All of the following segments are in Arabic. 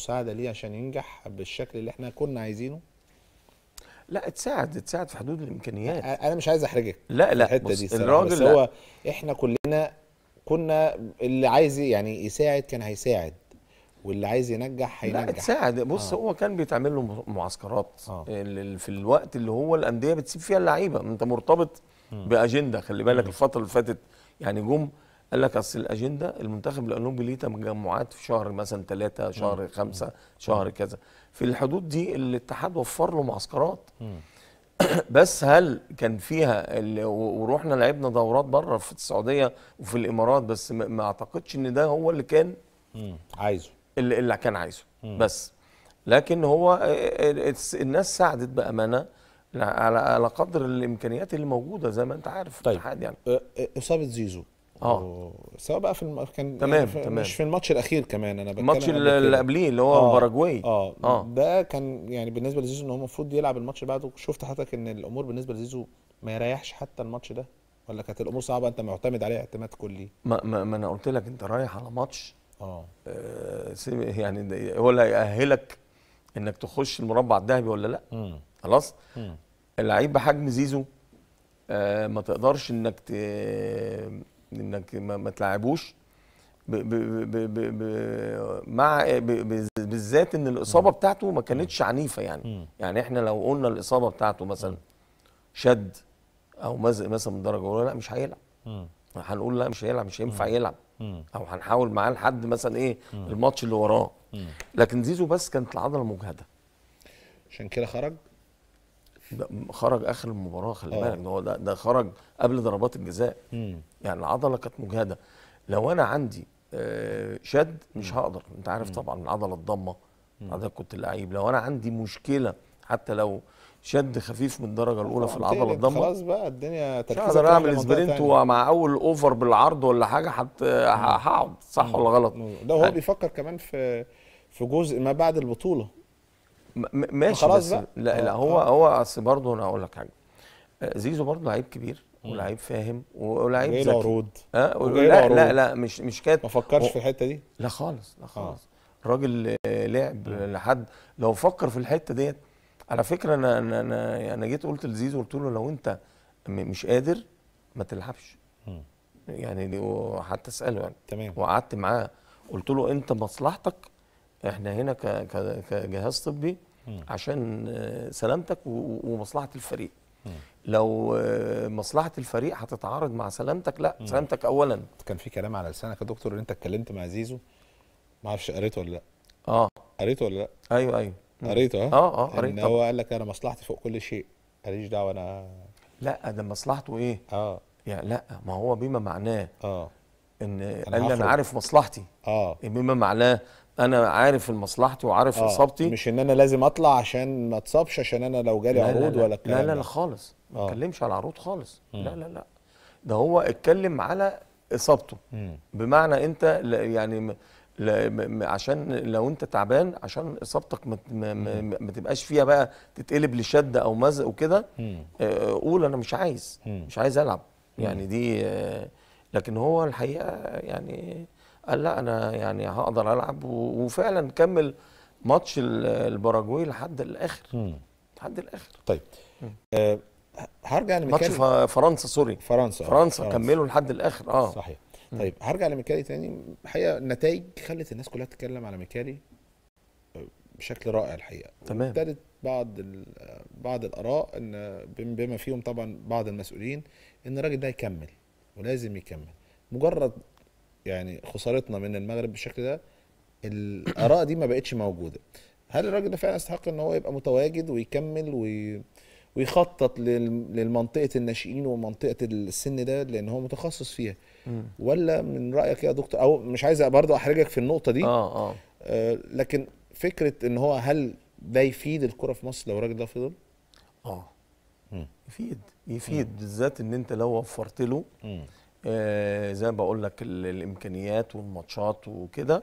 مساعده ليه عشان ينجح بالشكل اللي احنا كنا عايزينه لا تساعد تساعد في حدود الامكانيات انا مش عايز احرجك لا لا الحته دي الراجل بس هو لا. احنا كلنا كنا اللي عايز يعني يساعد كان هيساعد واللي عايز ينجح هينجح لا تساعد بص آه. هو كان بيتعمل له معسكرات آه. في الوقت اللي هو الانديه بتسيب فيها اللعيبه انت مرتبط باجنده خلي بالك الفتره اللي فاتت يعني جم قال لك اصل الاجنده المنتخب الاولمبي ليه تجمعات في شهر مثلا ثلاثه شهر مم. خمسه شهر كذا في الحدود دي الاتحاد وفر له معسكرات بس هل كان فيها ورحنا لعبنا دورات بره في السعوديه وفي الامارات بس ما اعتقدش ان ده هو اللي كان عايزه اللي, اللي كان عايزه بس لكن هو آه، آه، آه، الناس ساعدت بامانه على على قدر الامكانيات اللي موجوده زي ما انت عارف طيب يعني. اسامه زيزو اه سواء بقى في الم... كان يعني تمام يعني في... تمام مش في الماتش الاخير كمان انا بتكلم الماتش اللي قبليه اللي هو آه. باراجواي آه. اه ده كان يعني بالنسبه لزيزو ان هو المفروض يلعب الماتش بعده شفت حضرتك ان الامور بالنسبه لزيزو ما يريحش حتى الماتش ده ولا كانت الامور صعبه انت معتمد عليه اعتماد كلي ما, ما, ما انا قلت لك انت رايح على ماتش اه, آه، يعني هو اللي هيأهلك انك تخش المربع الذهبي ولا لا خلاص اللعيب بحجم زيزو آه ما تقدرش انك ت... انك ما تلعبوش ب ب ب ب ب مع ب ب بالذات ان الاصابه بتاعته ما كانتش عنيفه يعني يعني احنا لو قلنا الاصابه بتاعته مثلا شد او مزق مثلا من درجه اولى لا مش هيلعب هنقول لا مش هيلعب مش هينفع يلعب او هنحاول معاه لحد مثلا ايه الماتش اللي وراه لكن زيزو بس كانت العضله مجهده عشان كده خرج خرج اخر المباراه خلي آه. بالك ده هو ده خرج قبل ضربات الجزاء مم. يعني العضله كانت مجهده لو انا عندي آه، شد مش هقدر انت عارف طبعا العضله الضمه حضرتك كنت لعيب لو انا عندي مشكله حتى لو شد خفيف من الدرجه الاولى في العضله الضمه خلاص بقى الدنيا مش هقدر اعمل سبرنت ومع اول اوفر بالعرض ولا حاجه هقعد صح ولا غلط ده هو يعني بيفكر كمان في في جزء ما بعد البطوله ماشي خلاص بقى لا لا آه، هو هو اصل برضه انا هقول لك حاجه آه، زيزو برضه لعيب كبير ولعيب فاهم ولعيب ذكي عروض اه لا لا لا مش مش كات ما فكرش و... في الحته دي لا خالص لا آه. خالص آه. لعب لحد لو فكر في الحته ديت على فكره انا انا انا, أنا جيت قلت لزيزو قلت له لو انت مش قادر ما تلعبش يعني حتى اساله يعني تمام وقعدت معاه قلت له انت مصلحتك احنا هنا كجهاز طبي عشان آه، سلامتك ومصلحه الفريق لو آه، مصلحه الفريق هتتعارض مع سلامتك لا سلامتك اولا كان في كلام على لسانك يا دكتور ان انت اتكلمت مع زيزو ما اعرفش قريته ولا لا اه قريته ولا لا ايوه ايوه قريته اه اه قريته ان هو قال لك انا مصلحتي فوق كل شيء ماليش دعوه انا لا ده مصلحته ايه اه يعني لا ما هو بما معناه اه ان أنا قال لي انا عارف مصلحتي اه بما معناه انا عارف مصلحتي وعارف آه اصابتي مش ان انا لازم اطلع عشان ما اتصابش عشان انا لو جالي عروض ولا الكلام لا لا لا خالص ما آه. اتكلمش على عروض خالص م. لا لا لا ده هو اتكلم على اصابته م. بمعنى انت يعني عشان لو انت تعبان عشان اصابتك ما ما تبقاش فيها بقى تتقلب لشد او مزق وكده آه، قول انا مش عايز مش عايز العب يعني دي آه، لكن هو الحقيقه يعني قال لا انا يعني هقدر العب وفعلا كمل ماتش الباراجواي لحد الاخر لحد الاخر طيب آه، هرجع لميكالي ماتش فرنسا سوري فرنسا فرنسا كملوا لحد الاخر اه صحيح طيب هرجع لميكالي تاني الحقيقه النتائج خلت الناس كلها تتكلم على ميكالي آه، بشكل رائع الحقيقه تمام وابتدت بعض بعض الاراء ان بما فيهم طبعا بعض المسؤولين ان الراجل ده يكمل ولازم يكمل مجرد يعني خسارتنا من المغرب بالشكل ده الاراء دي ما بقتش موجوده هل الراجل ده فعلا يستحق ان هو يبقى متواجد ويكمل وي... ويخطط للمنطقه الناشئين ومنطقه السن ده لان هو متخصص فيها ولا من رايك يا دكتور او مش عايز برضه احرجك في النقطه دي آه, آه. آه لكن فكره ان هو هل ده يفيد الكره في مصر لو الراجل ده فضل اه مم. يفيد يفيد بالذات ان انت لو وفرت له مم. آه، زي ما بقول لك الامكانيات والماتشات وكده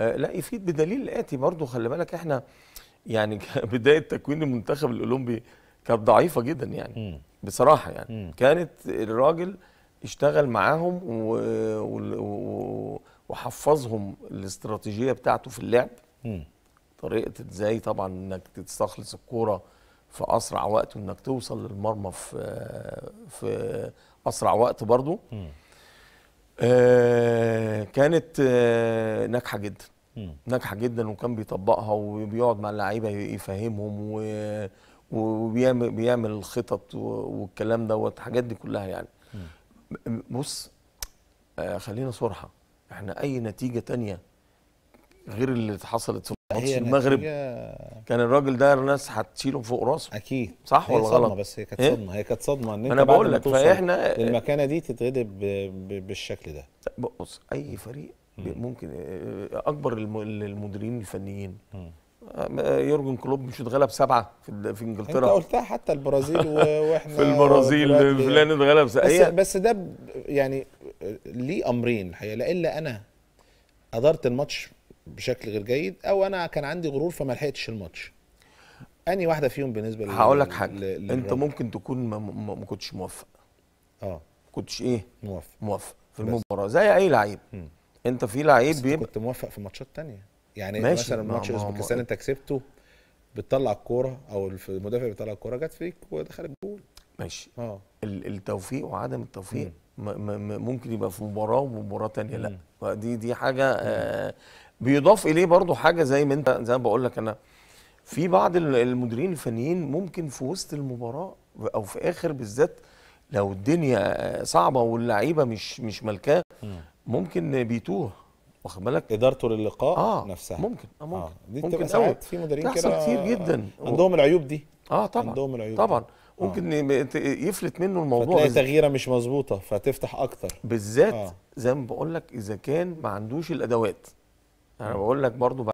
آه، لا يفيد بدليل الاتي برضه خلي بالك احنا يعني بدايه تكوين المنتخب الاولمبي كانت ضعيفه جدا يعني بصراحه يعني كانت الراجل اشتغل معاهم و... و... وحفظهم الاستراتيجيه بتاعته في اللعب طريقه ازاي طبعا انك تستخلص الكوره في اسرع وقت وانك توصل للمرمى في في اسرع وقت برضو آه كانت آه ناجحه جدا ناجحه جدا وكان بيطبقها وبيقعد مع اللعيبه يفهمهم و وبيعمل بيعمل الخطط والكلام دوت الحاجات دي كلها يعني مم. بص آه خلينا صرحه احنا اي نتيجه تانية غير اللي حصلت في هي المغرب هي... كان الراجل ده الناس هتشيله فوق راسه اكيد صح ولا غلط؟ بس هي كانت إيه؟ صدمه هي كانت صدمه ان انت انا بقول لك فاحنا المكانه دي تتغلب بالشكل ده بص اي فريق ممكن آه، اكبر المديرين الفنيين آه، يورجن كلوب مش اتغلب سبعه في, في انجلترا انت قلتها حتى البرازيل واحنا في البرازيل فلان اتغلب سبعه بس, بس ده يعني ليه امرين الحقيقه لا الا انا ادارت الماتش بشكل غير جيد او انا كان عندي غرور فما لحقتش الماتش اني واحده فيهم بالنسبه لي هقول لك حاجه لل... انت ممكن تكون ما, م- ما كنتش موفق اه ما كنتش ايه موفق موفق في المباراه زي اي لعيب انت في لعيب بيبقى كنت موفق في ماتشات تانية يعني ماشي مثلا ماتش اوزبكستان انت كسبته بتطلع الكوره او المدافع بيطلع الكوره جت فيك ودخلت جول ماشي اه التوفيق وعدم التوفيق م- ممكن يبقى في مباراه ومباراه تانية لا دي دي حاجه بيضاف اليه برضو حاجه زي ما انت زي ما بقول لك انا في بعض المديرين الفنيين ممكن في وسط المباراه او في اخر بالذات لو الدنيا صعبه واللعيبه مش مش ملكاه ممكن بيتوه واخد بالك ادارته للقاء آه نفسها ممكن آه ممكن آه دي ممكن ساعات في مديرين كده كتير جدا عندهم العيوب دي اه طبعا عندهم العيوب طبعا آه. ممكن آه. يفلت منه الموضوع فتلاقي تغييره مش مظبوطه فتفتح اكتر بالذات آه. زي ما بقول لك اذا كان ما عندوش الادوات انا بقول لك برضو